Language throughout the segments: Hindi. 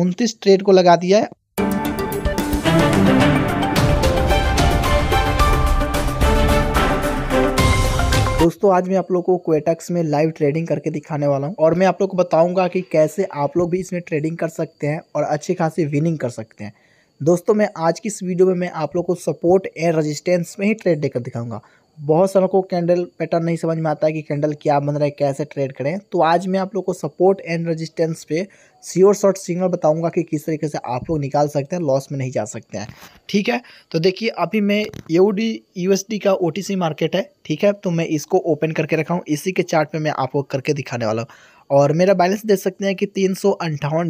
उनतीस ट्रेड को लगा दिया है दोस्तों आज मैं आप लोग को क्वेटक्स में लाइव ट्रेडिंग करके दिखाने वाला हूं और मैं आप लोग को बताऊंगा कि कैसे आप लोग भी इसमें ट्रेडिंग कर सकते हैं और अच्छी खासी विनिंग कर सकते हैं दोस्तों मैं आज की इस वीडियो में मैं आप लोग को सपोर्ट एंड रेजिस्टेंस में ही ट्रेड देकर दिखाऊंगा बहुत सारों को कैंडल पैटर्न नहीं समझ में आता है कि कैंडल क्या बन रहा है कैसे ट्रेड करें तो आज मैं आप लोग को सपोर्ट एंड रेजिस्टेंस पे सियोर शॉर्ट सिग्नल बताऊंगा कि किस तरीके से आप लोग निकाल सकते हैं लॉस में नहीं जा सकते हैं ठीक है तो देखिए अभी मैं यूडी यूएसडी का ओ मार्केट है ठीक है तो मैं इसको ओपन करके रखा हूँ इसी के चार्ट पर मैं आपको करके दिखाने वाला हूँ और मेरा बैलेंस देख सकते हैं कि तीन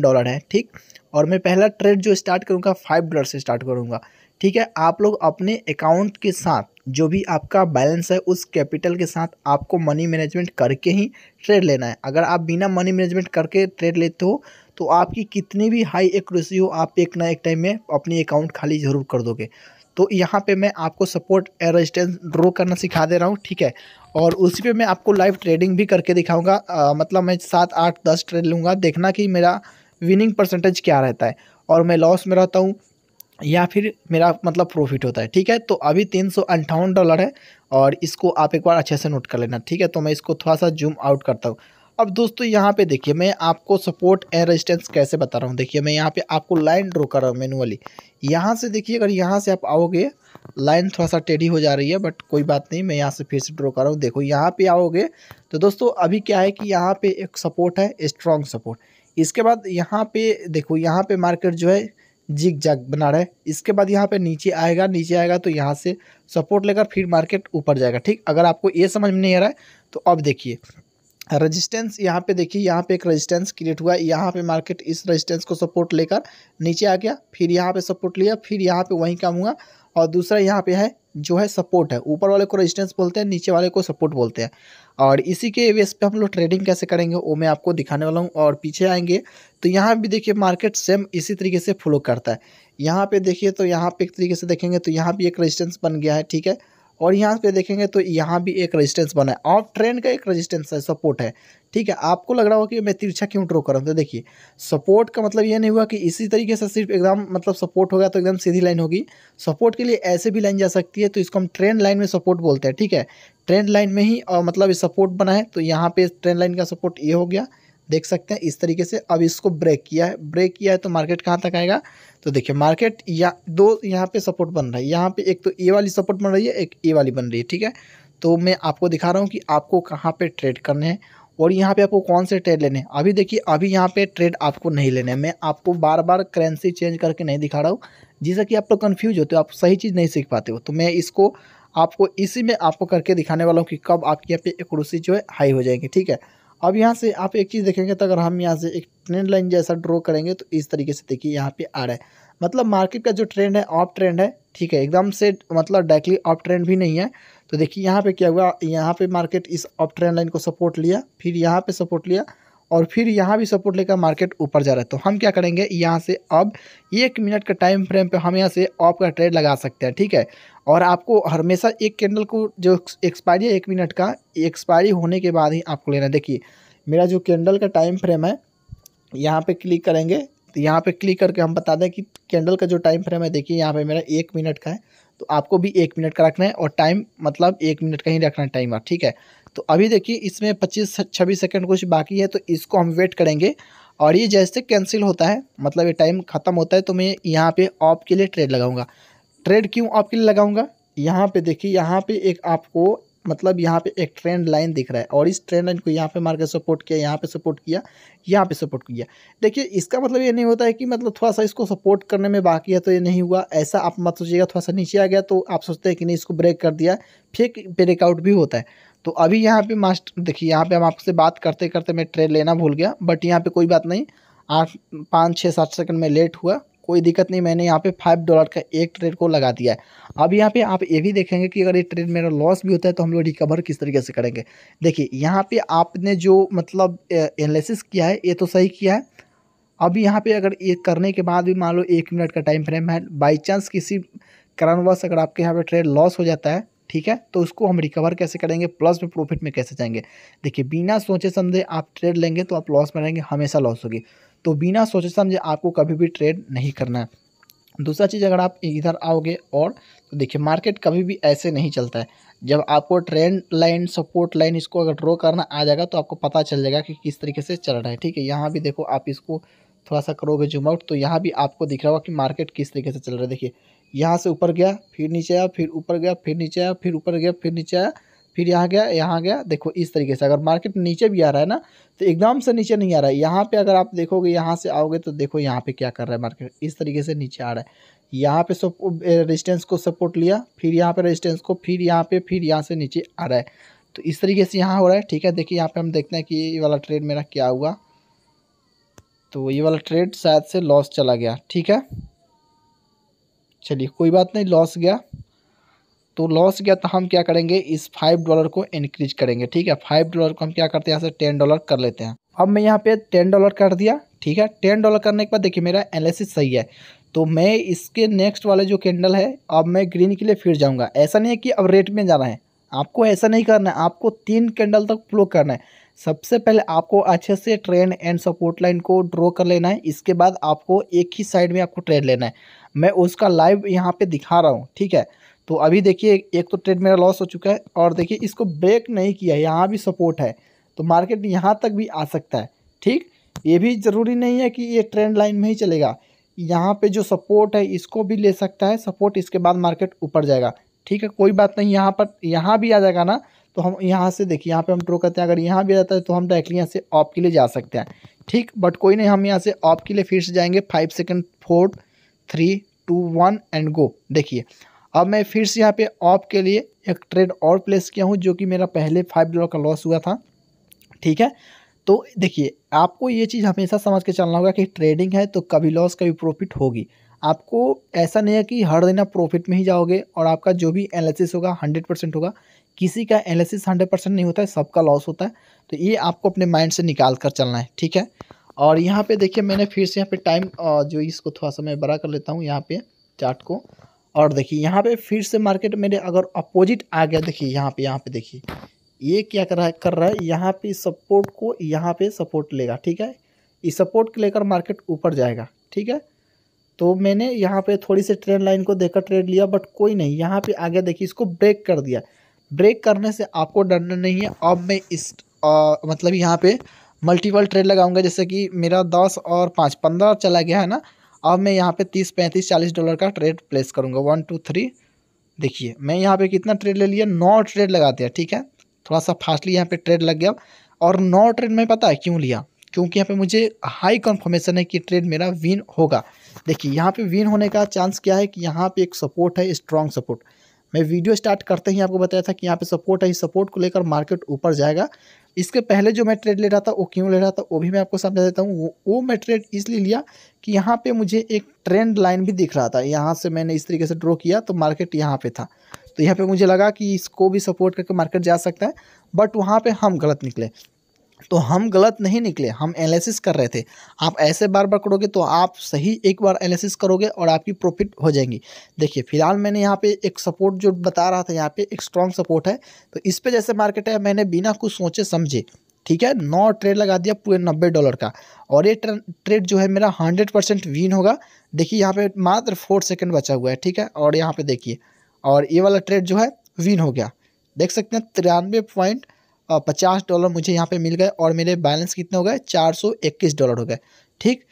डॉलर है ठीक और मैं पहला ट्रेड जो स्टार्ट करूँगा फाइव डॉलर से स्टार्ट करूँगा ठीक है आप लोग अपने अकाउंट के साथ जो भी आपका बैलेंस है उस कैपिटल के साथ आपको मनी मैनेजमेंट करके ही ट्रेड लेना है अगर आप बिना मनी मैनेजमेंट करके ट्रेड लेते हो तो आपकी कितनी भी हाई एक्यूरेसी हो आप एक ना एक टाइम में अपनी अकाउंट खाली ज़रूर कर दोगे तो यहाँ पे मैं आपको सपोर्ट एंड रेजिस्टेंस ड्रॉ करना सिखा दे रहा हूँ ठीक है और उसी पे मैं आपको लाइव ट्रेडिंग भी करके दिखाऊंगा मतलब मैं सात आठ दस ट्रेड लूँगा देखना कि मेरा विनिंग परसेंटेज क्या रहता है और मैं लॉस में रहता हूँ या फिर मेरा मतलब प्रॉफिट होता है ठीक है तो अभी तीन सौ अंठावन डॉलर है और इसको आप एक बार अच्छे से नोट कर लेना ठीक है तो मैं इसको थोड़ा सा जूम आउट करता हूँ अब दोस्तों यहाँ पे देखिए मैं आपको सपोर्ट एंड रेजिस्टेंस कैसे बता रहा हूँ देखिए मैं यहाँ पे आपको लाइन ड्रॉ कर रहा हूँ मैनुअली यहाँ से देखिए अगर यहाँ से आप आओगे लाइन थोड़ा सा टेढ़ी हो जा रही है बट कोई बात नहीं मैं यहाँ से फिर से ड्रॉ कर रहा हूँ देखो यहाँ पे आओगे तो दोस्तों अभी क्या है कि यहाँ पर एक सपोर्ट है स्ट्रॉन्ग सपोर्ट इसके बाद यहाँ पे देखो यहाँ पे मार्केट जो है जिग जग बना रहा है इसके बाद यहाँ पे नीचे आएगा नीचे आएगा तो यहाँ से सपोर्ट लेकर फिर मार्केट ऊपर जाएगा ठीक अगर आपको ये समझ में नहीं आ रहा है तो अब देखिए रेजिस्टेंस यहाँ पे देखिए यहाँ पे एक रेजिस्टेंस क्रिएट हुआ है यहाँ पे मार्केट इस रेजिस्टेंस को सपोर्ट लेकर नीचे आ गया फिर यहाँ पे सपोर्ट लिया फिर यहाँ पे वहीं काम हुआ और दूसरा यहाँ पे है जो है सपोर्ट है ऊपर वाले को रेजिस्टेंस बोलते हैं नीचे वाले को सपोर्ट बोलते हैं और इसी के बेस पे हम लोग ट्रेडिंग कैसे करेंगे वो मैं आपको दिखाने वाला हूँ और पीछे आएंगे तो यहाँ भी देखिए मार्केट सेम इसी तरीके से फ्लो करता है यहाँ पे देखिए तो यहाँ पे एक तरीके से देखेंगे तो यहाँ भी एक रेजिस्टेंस बन गया है ठीक है और यहाँ पे देखेंगे तो यहाँ भी एक रेजिस्टेंस बना है ऑफ ट्रेन का एक रेजिस्टेंस है सपोर्ट है ठीक है आपको लग रहा होगा कि मैं तिरछा क्यों ड्रो कर रहा हूँ तो देखिए सपोर्ट का मतलब ये नहीं हुआ कि इसी तरीके से सिर्फ एकदम मतलब सपोर्ट होगा तो एकदम सीधी लाइन होगी सपोर्ट के लिए ऐसे भी लाइन जा सकती है तो इसको हम ट्रेन लाइन में सपोर्ट बोलते हैं ठीक है ट्रेन लाइन में ही और मतलब सपोर्ट बना है तो यहाँ पर ट्रेन लाइन का सपोर्ट ये हो गया देख सकते हैं इस तरीके से अब इसको ब्रेक किया है ब्रेक किया है तो मार्केट कहाँ तक आएगा तो देखिए मार्केट या दो यहाँ पे सपोर्ट बन रहा है यहाँ पे एक तो ए वाली सपोर्ट बन रही है एक ए वाली बन रही है ठीक है तो मैं आपको दिखा रहा हूँ कि आपको कहाँ पे ट्रेड करने हैं और यहाँ पे आपको कौन से ट्रेड लेने हैं अभी देखिए अभी यहाँ पे ट्रेड आपको नहीं लेने मैं आपको बार बार करेंसी चेंज करके नहीं दिखा रहा हूँ जिससे कि आप लोग कन्फ्यूज होते हो आप सही चीज़ नहीं सीख पाते हो तो मैं इसको आपको इसी में आपको करके दिखाने वाला हूँ कि कब आपके यहाँ पे एक जो है हाई हो जाएंगे ठीक है अब यहाँ से आप एक चीज़ देखेंगे तो अगर हम यहाँ से एक ट्रेंड लाइन जैसा ड्रॉ करेंगे तो इस तरीके से देखिए यहाँ पे आ रहा है मतलब मार्केट का जो ट्रेंड है ऑफ ट्रेंड है ठीक है एकदम से मतलब डायरेक्टली ऑफ ट्रेंड भी नहीं है तो देखिए यहाँ पे क्या हुआ यहाँ पे मार्केट इस ऑफ ट्रेंड लाइन को सपोर्ट लिया फिर यहाँ पे सपोर्ट लिया और फिर यहाँ भी सपोर्ट लेकर मार्केट ऊपर जा रहा है तो हम क्या करेंगे यहाँ से अब एक मिनट का टाइम फ्रेम पे हम यहाँ से ऑफ का ट्रेड लगा सकते हैं ठीक है और आपको हमेशा एक कैंडल को जो एक्सपायरी है एक मिनट का एक्सपायरी होने के बाद ही आपको लेना है देखिए मेरा जो कैंडल का टाइम फ्रेम है यहाँ पर क्लिक करेंगे तो यहाँ पर क्लिक करके हम बता दें कि कैंडल का जो टाइम फ्रेम है देखिए यहाँ पर मेरा एक मिनट का है तो आपको भी एक मिनट का रखना है और टाइम मतलब एक मिनट का ही रखना है टाइम ठीक है तो अभी देखिए इसमें पच्चीस छब्बीस सेकेंड कुछ बाकी है तो इसको हम वेट करेंगे और ये जैसे कैंसिल होता है मतलब ये टाइम ख़त्म होता है तो मैं यहाँ पे ऑप के लिए ट्रेड लगाऊंगा ट्रेड क्यों ऑप के लिए लगाऊंगा यहाँ पे देखिए यहाँ पे एक आपको मतलब यहाँ पे एक ट्रेंड लाइन दिख रहा है और इस ट्रेंड लाइन को यहाँ पे मार्केट सपोर्ट किया यहाँ पे सपोर्ट किया यहाँ पे सपोर्ट किया देखिए इसका मतलब ये नहीं होता है कि मतलब थोड़ा सा इसको सपोर्ट करने में बाकी है तो ये नहीं हुआ ऐसा आप मत सोचिएगा थोड़ा सा नीचे आ गया तो आप सोचते हैं कि नहीं इसको ब्रेक कर दिया फिर ब्रेकआउट भी होता है तो अभी यहाँ पे मास्टर देखिए यहाँ पे हम आपसे बात करते करते मैं ट्रेन लेना भूल गया बट यहाँ पे कोई बात नहीं आठ पाँच छः सात सेकंड में लेट हुआ कोई दिक्कत नहीं मैंने यहाँ पे फाइव डॉलर का एक ट्रेड को लगा दिया है अब यहाँ पे आप ये भी देखेंगे कि अगर ये ट्रेड मेरा लॉस भी होता है तो हम लोग रिकवर किस तरीके से करेंगे देखिए यहाँ पे आपने जो मतलब एनालिसिस किया है ये तो सही किया है अब यहाँ पे अगर ये करने के बाद भी मान लो एक मिनट का टाइम फ्रेम है बाई चांस किसी कारणवश अगर आपके यहाँ पे ट्रेड लॉस हो जाता है ठीक है तो उसको हम रिकवर कैसे करेंगे प्लस में प्रॉफिट में कैसे जाएंगे देखिए बिना सोचे समझे आप ट्रेड लेंगे तो आप लॉस में रहेंगे हमेशा लॉस होगी तो बिना सोचे समझे आपको कभी भी ट्रेड नहीं करना है दूसरा चीज़ अगर आप इधर आओगे और तो देखिए मार्केट कभी भी ऐसे नहीं चलता है जब आपको ट्रेंड लाइन सपोर्ट लाइन इसको अगर ड्रॉ करना आ जाएगा तो आपको पता चल जाएगा कि किस तरीके से चल रहा है ठीक है यहाँ भी देखो आप इसको थोड़ा सा करोगे जूम आउट तो यहाँ भी आपको दिख रहा होगा कि मार्केट किस तरीके से चल रहा है देखिए यहाँ से ऊपर गया फिर नीचे आया फिर ऊपर गया फिर नीचे आया फिर ऊपर गया फिर नीचे आया फिर यहाँ गया यहाँ गया देखो इस तरीके से अगर मार्केट नीचे भी आ रहा है ना तो एकदम से नीचे नहीं आ रहा है यहाँ पे अगर आप देखोगे यहाँ से आओगे तो देखो यहाँ पे क्या कर रहा है मार्केट इस तरीके से नीचे आ रहा है यहाँ पे सब रेजिस्टेंस को सपोर्ट लिया फिर यहाँ पे रेजिस्टेंस को फिर यहाँ पे फिर यहाँ से नीचे आ रहा है तो इस तरीके से यहाँ हो रहा है ठीक है देखिए यहाँ पे हम देखते हैं कि ये वाला ट्रेड मेरा क्या हुआ तो ये वाला ट्रेड शायद से लॉस चला गया ठीक है चलिए कोई बात नहीं लॉस गया तो लॉस गया तो हम क्या करेंगे इस फाइव डॉलर को इंक्रीज करेंगे ठीक है फाइव डॉलर को हम क्या करते हैं यहाँ से टेन डॉलर कर लेते हैं अब मैं यहाँ पे टेन डॉलर कर दिया ठीक है टेन डॉलर करने के बाद देखिए मेरा एनालिसिस सही है तो मैं इसके नेक्स्ट वाले जो कैंडल है अब मैं ग्रीन के लिए फिर जाऊँगा ऐसा नहीं है कि अब रेट में जाना है आपको ऐसा नहीं करना है आपको तीन कैंडल तक फ्लो करना है सबसे पहले आपको अच्छे से ट्रेन एंड सपोर्ट लाइन को ड्रॉ कर लेना है इसके बाद आपको एक ही साइड में आपको ट्रेड लेना है मैं उसका लाइव यहाँ पे दिखा रहा हूँ ठीक है तो अभी देखिए एक तो ट्रेड मेरा लॉस हो चुका है और देखिए इसको ब्रेक नहीं किया है यहाँ भी सपोर्ट है तो मार्केट यहाँ तक भी आ सकता है ठीक ये भी ज़रूरी नहीं है कि ये ट्रेंड लाइन में ही चलेगा यहाँ पे जो सपोर्ट है इसको भी ले सकता है सपोर्ट इसके बाद मार्केट ऊपर जाएगा ठीक है कोई बात नहीं यहाँ पर यहाँ भी आ जाएगा ना तो हम यहाँ से देखिए यहाँ पे हम ड्रो करते हैं अगर यहाँ भी रहता है तो हम डायरेक्टली यहाँ से ऑफ के लिए जा सकते हैं ठीक बट कोई नहीं हम यहाँ से ऑफ के लिए फिर से जाएंगे five second four three two one and go देखिए अब मैं फिर से यहाँ पे ऑफ के लिए एक ट्रेड और प्लेस किया हूँ जो कि मेरा पहले फाइव डॉलर का लॉस हुआ था ठीक है तो देखिए आपको ये चीज़ हमेशा समझ के चलना होगा कि ट्रेडिंग है तो कभी लॉस कभी प्रॉफिट होगी आपको ऐसा नहीं है कि हर दिन आप प्रॉफिट में ही जाओगे और आपका जो भी एनालिसिस होगा हंड्रेड परसेंट होगा किसी का एनालिसिस हंड्रेड परसेंट नहीं होता है सबका लॉस होता है तो ये आपको अपने माइंड से निकाल कर चलना है ठीक है और यहाँ पे देखिए मैंने फिर से यहाँ पे टाइम जो इसको थोड़ा सा मैं बड़ा कर लेता हूँ यहाँ पे चार्ट को और देखिए यहाँ पे फिर से मार्केट मेरे अगर अपोजिट आ गया देखिए यहाँ पे यहाँ पे देखिए ये क्या कर रहा है कर रहा है यहाँ पे सपोर्ट को यहाँ पे सपोर्ट लेगा ठीक है इस सपोर्ट को लेकर मार्केट ऊपर जाएगा ठीक है तो मैंने यहाँ पे थोड़ी सी ट्रेंड लाइन को देखकर ट्रेड लिया बट कोई नहीं यहाँ पे आ गया देखिए इसको ब्रेक कर दिया ब्रेक करने से आपको डरना नहीं है अब मैं इस आ, मतलब यहाँ पे मल्टीपल ट्रेड लगाऊंगा जैसे कि मेरा दस और पाँच पंद्रह चला गया है ना अब मैं यहाँ पे तीस पैंतीस चालीस डॉलर का ट्रेड प्लेस करूँगा वन टू थ्री देखिए मैं यहाँ पे कितना ट्रेड ले लिया नौ ट्रेड लगा दिया ठीक है थोड़ा सा फास्टली यहाँ पर ट्रेड लग गया और नौ ट्रेड में पता है क्यों लिया क्योंकि यहाँ पर मुझे हाई कन्फॉर्मेशन है कि ट्रेड मेरा विन होगा देखिए यहाँ पर विन होने का चांस क्या है कि यहाँ पर एक सपोर्ट है स्ट्रॉन्ग सपोर्ट मैं वीडियो स्टार्ट करते ही आपको बताया था कि यहाँ पे सपोर्ट है इस सपोर्ट को लेकर मार्केट ऊपर जाएगा इसके पहले जो मैं ट्रेड ले रहा था वो क्यों ले रहा था वो भी मैं आपको समझा देता हूँ वो, वो मैं ट्रेड इसलिए लिया कि यहाँ पे मुझे एक ट्रेंड लाइन भी दिख रहा था यहाँ से मैंने इस तरीके से ड्रॉ किया तो मार्केट यहाँ पर था तो यहाँ पर मुझे लगा कि इसको भी सपोर्ट करके मार्केट जा सकता है बट वहाँ पर हम गलत निकले तो हम गलत नहीं निकले हम एनालिसिस कर रहे थे आप ऐसे बार बार करोगे तो आप सही एक बार एनालिसिस करोगे और आपकी प्रॉफिट हो जाएंगी देखिए फिलहाल मैंने यहाँ पे एक सपोर्ट जो बता रहा था यहाँ पे एक स्ट्रॉन्ग सपोर्ट है तो इस पर जैसे मार्केट है मैंने बिना कुछ सोचे समझे ठीक है नौ ट्रेड लगा दिया पूरे नब्बे डॉलर का और ये ट्रेड जो है मेरा हंड्रेड परसेंट विन होगा देखिए यहाँ पर मात्र फोर सेकेंड बचा हुआ है ठीक है और यहाँ पर देखिए और ये वाला ट्रेड जो है विन हो गया देख सकते हैं तिरानवे पॉइंट पचास डॉलर मुझे यहाँ पे मिल गए और मेरे बैलेंस कितने हो गए चार सौ इक्कीस डॉलर हो गए ठीक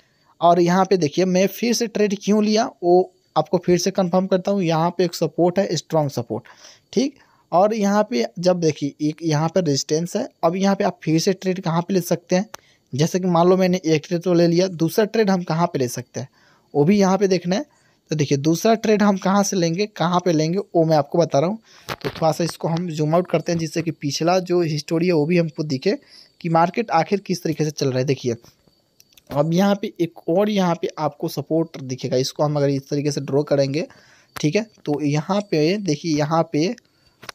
और यहाँ पे देखिए मैं फिर से ट्रेड क्यों लिया वो आपको फिर से कंफर्म करता हूँ यहाँ पे एक सपोर्ट है स्ट्रॉन्ग सपोर्ट ठीक और यहाँ पे जब देखिए एक यहाँ पर रेजिस्टेंस है अब यहाँ पर आप फिर से ट्रेड कहाँ पर ले सकते हैं जैसे कि मान लो मैंने एक ट्रेड तो ले लिया दूसरा ट्रेड हम कहाँ पर ले सकते हैं वो भी यहाँ पर देखना है तो देखिए दूसरा ट्रेड हम कहाँ से लेंगे कहाँ पे लेंगे वो मैं आपको बता रहा हूँ तो थोड़ा सा इसको हम जूम आउट करते हैं जिससे कि पिछला जो हिस्टोरी है वो भी हमको दिखे कि मार्केट आखिर किस तरीके से चल रहा है देखिए अब यहाँ पे एक और यहाँ पे आपको सपोर्ट दिखेगा इसको हम अगर इस तरीके से ड्रॉ करेंगे ठीक है तो यहाँ पे देखिए यहाँ पे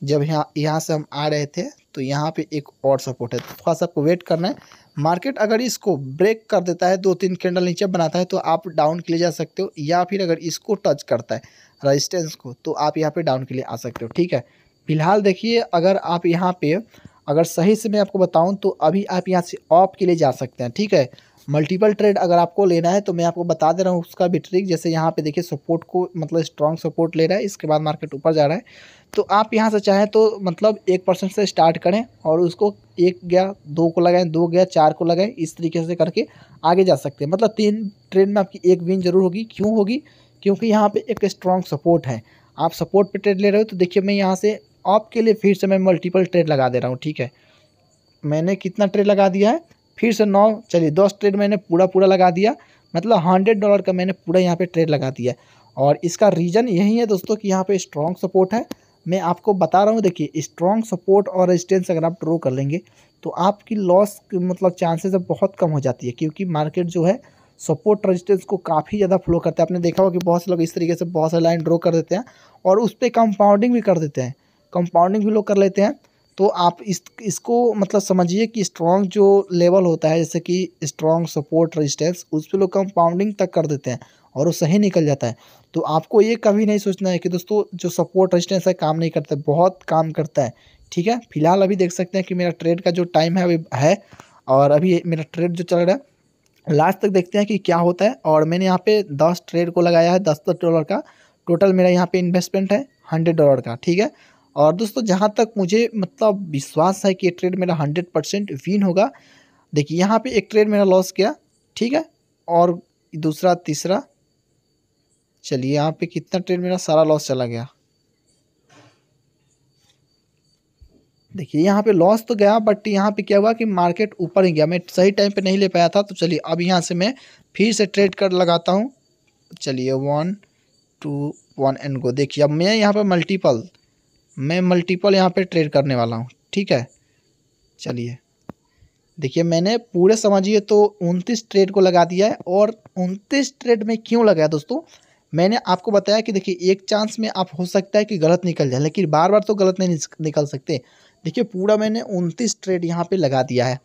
जब यहाँ यहाँ से हम आ रहे थे तो यहाँ पर एक और सपोर्ट है तो थोड़ा सा आपको वेट करना है मार्केट अगर इसको ब्रेक कर देता है दो तीन कैंडल नीचे बनाता है तो आप डाउन के लिए जा सकते हो या फिर अगर इसको टच करता है रजिस्टेंस को तो आप यहाँ पे डाउन के लिए आ सकते हो ठीक है फिलहाल देखिए अगर आप यहाँ पे अगर सही से मैं आपको बताऊँ तो अभी आप यहाँ से ऑफ के लिए जा सकते हैं ठीक है मल्टीपल ट्रेड अगर आपको लेना है तो मैं आपको बता दे रहा हूँ उसका भी ट्रिक जैसे यहाँ पे देखिए सपोर्ट को मतलब स्ट्रॉन्ग सपोर्ट ले रहा है इसके बाद मार्केट ऊपर जा रहा है तो आप यहाँ से चाहें तो मतलब एक परसेंट से स्टार्ट करें और उसको एक गया दो को लगाएं दो गया चार को लगाएं इस तरीके से करके आगे जा सकते हैं मतलब तीन ट्रेड में आपकी एक विन जरूर होगी क्यों होगी क्योंकि यहाँ पर एक स्ट्रॉन्ग सपोर्ट है आप सपोर्ट पर ट्रेड ले रहे हो तो देखिए मैं यहाँ से आपके लिए फिर से मैं मल्टीपल ट्रेड लगा दे रहा हूँ ठीक है मैंने कितना ट्रेड लगा दिया है फिर से नौ चलिए दस ट्रेड मैंने पूरा पूरा लगा दिया मतलब हंड्रेड डॉलर का मैंने पूरा यहाँ पे ट्रेड लगा दिया और इसका रीज़न यही है दोस्तों कि यहाँ पे स्ट्रॉन्ग सपोर्ट है मैं आपको बता रहा हूँ देखिए स्ट्रॉन्ग सपोर्ट और रेजिस्टेंस अगर आप ड्रो कर लेंगे तो आपकी लॉस मतलब चांसेस बहुत कम हो जाती है क्योंकि मार्केट जो है सपोर्ट रजिस्टेंस को काफ़ी ज़्यादा फ्लो करता है आपने देखा होगा कि बहुत से लोग इस तरीके से बहुत सारे लाइन ड्रो कर देते हैं और उस पर कंपाउंडिंग भी कर देते हैं कंपाउंडिंग भी लोग कर लेते हैं तो आप इस इसको मतलब समझिए कि स्ट्रॉन्ग जो लेवल होता है जैसे कि स्ट्रॉन्ग सपोर्ट रजिस्टेंस उस पर लोग कंपाउंडिंग तक कर देते हैं और वो सही निकल जाता है तो आपको ये कभी नहीं सोचना है कि दोस्तों जो सपोर्ट रजिस्टेंस है काम नहीं करता बहुत काम करता है ठीक है फिलहाल अभी देख सकते हैं कि मेरा ट्रेड का जो टाइम है अभी है और अभी मेरा ट्रेड जो चल रहा है लास्ट तक देखते हैं कि क्या होता है और मैंने यहाँ पे दस ट्रेड को लगाया है दस दस डॉलर का टोटल मेरा यहाँ पे इन्वेस्टमेंट है हंड्रेड डॉलर का ठीक है और दोस्तों जहाँ तक मुझे मतलब विश्वास है कि ये ट्रेड मेरा हंड्रेड परसेंट विन होगा देखिए यहाँ पे एक ट्रेड मेरा लॉस गया ठीक है और दूसरा तीसरा चलिए यहाँ पे कितना ट्रेड मेरा सारा लॉस चला गया देखिए यहाँ पे लॉस तो गया बट यहाँ पे क्या हुआ कि मार्केट ऊपर ही गया मैं सही टाइम पे नहीं ले पाया था तो चलिए अब यहाँ से मैं फिर से ट्रेड कर लगाता हूँ चलिए one two one and go देखिए अब मैं यहाँ पे मल्टीपल मैं मल्टीपल यहाँ पे ट्रेड करने वाला हूँ ठीक है चलिए देखिए मैंने पूरे समझिए तो उनतीस ट्रेड को लगा दिया है और उनतीस ट्रेड में क्यों लगाया दोस्तों मैंने आपको बताया कि देखिए एक चांस में आप हो सकता है कि गलत निकल जाए लेकिन बार बार तो गलत नहीं निकल सकते देखिए पूरा मैंने उनतीस ट्रेड यहाँ पर लगा दिया है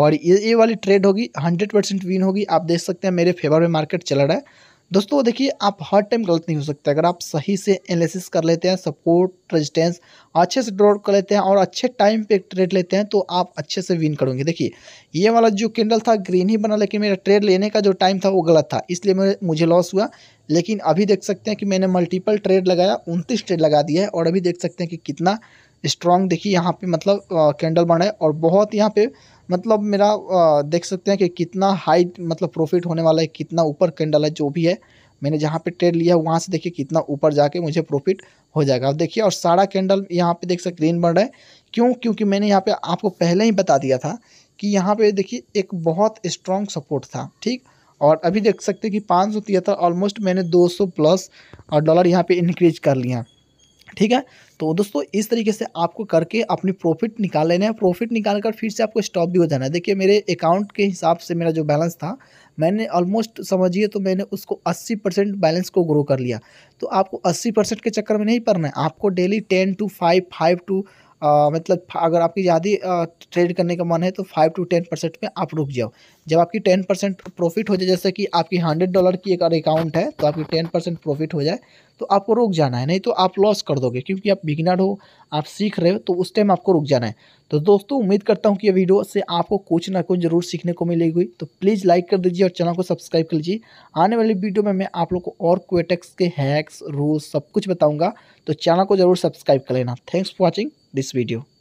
और ये ये वाली ट्रेड होगी हंड्रेड परसेंट विन होगी आप देख सकते हैं मेरे फेवर में मार्केट चल रहा है दोस्तों देखिए आप हर टाइम गलत नहीं हो सकते अगर आप सही से एनालिसिस कर लेते हैं सपोर्ट रेजिस्टेंस अच्छे से ड्रॉ कर लेते हैं और अच्छे टाइम पे ट्रेड लेते हैं तो आप अच्छे से विन करोगे देखिए ये वाला जो कैंडल था ग्रीन ही बना लेकिन मेरा ट्रेड लेने का जो टाइम था वो गलत था इसलिए मुझे लॉस हुआ लेकिन अभी देख सकते हैं कि मैंने मल्टीपल ट्रेड लगाया उनतीस ट्रेड लगा दिया है और अभी देख सकते हैं कि कितना स्ट्रॉन्ग देखिए यहाँ पर मतलब कैंडल बना है और बहुत यहाँ पर मतलब मेरा देख सकते हैं कि कितना हाइट मतलब प्रॉफिट होने वाला है कितना ऊपर कैंडल है जो भी है मैंने जहाँ पे ट्रेड लिया है वहाँ से देखिए कितना ऊपर जाके मुझे प्रॉफिट हो जाएगा अब देखिए और सारा कैंडल यहाँ पे देख सकते ग्रीन बन रहा है क्यों क्योंकि मैंने यहाँ पे आपको पहले ही बता दिया था कि यहाँ पे देखिए एक बहुत स्ट्रॉन्ग सपोर्ट था ठीक और अभी देख सकते कि पाँच सौ ऑलमोस्ट मैंने दो प्लस और डॉलर यहाँ पर इनक्रीज कर लिया ठीक है तो दोस्तों इस तरीके से आपको करके अपनी प्रॉफिट निकाल लेना है प्रॉफिट निकाल कर फिर से आपको स्टॉप भी हो जाना है देखिए मेरे अकाउंट के हिसाब से मेरा जो बैलेंस था मैंने ऑलमोस्ट समझिए तो मैंने उसको 80 परसेंट बैलेंस को ग्रो कर लिया तो आपको 80 परसेंट के चक्कर में नहीं पड़ना है आपको daily ten two five five two आ, मतलब अगर आपकी ज़्यादा ट्रेड करने का मन है तो फाइव टू टेन परसेंट में आप रुक जाओ जब आपकी टेन परसेंट प्रॉफिट हो जाए जैसे कि आपकी हंड्रेड डॉलर की एक अकाउंट है तो आपकी टेन परसेंट प्रॉफिट हो जाए तो आपको रुक जाना है नहीं तो आप लॉस कर दोगे क्योंकि आप बिगनर हो आप सीख रहे हो तो उस टाइम आपको रुक जाना है तो दोस्तों उम्मीद करता हूँ कि ये वीडियो से आपको कुछ ना कुछ जरूर सीखने को मिलेगी तो प्लीज़ लाइक कर दीजिए और चैनल को सब्सक्राइब कर लीजिए आने वाली वीडियो में मैं आप लोग को और क्वेटेक्स के हैक्स रूल्स सब कुछ बताऊँगा तो चैनल को जरूर सब्सक्राइब कर लेना thanks for watching this video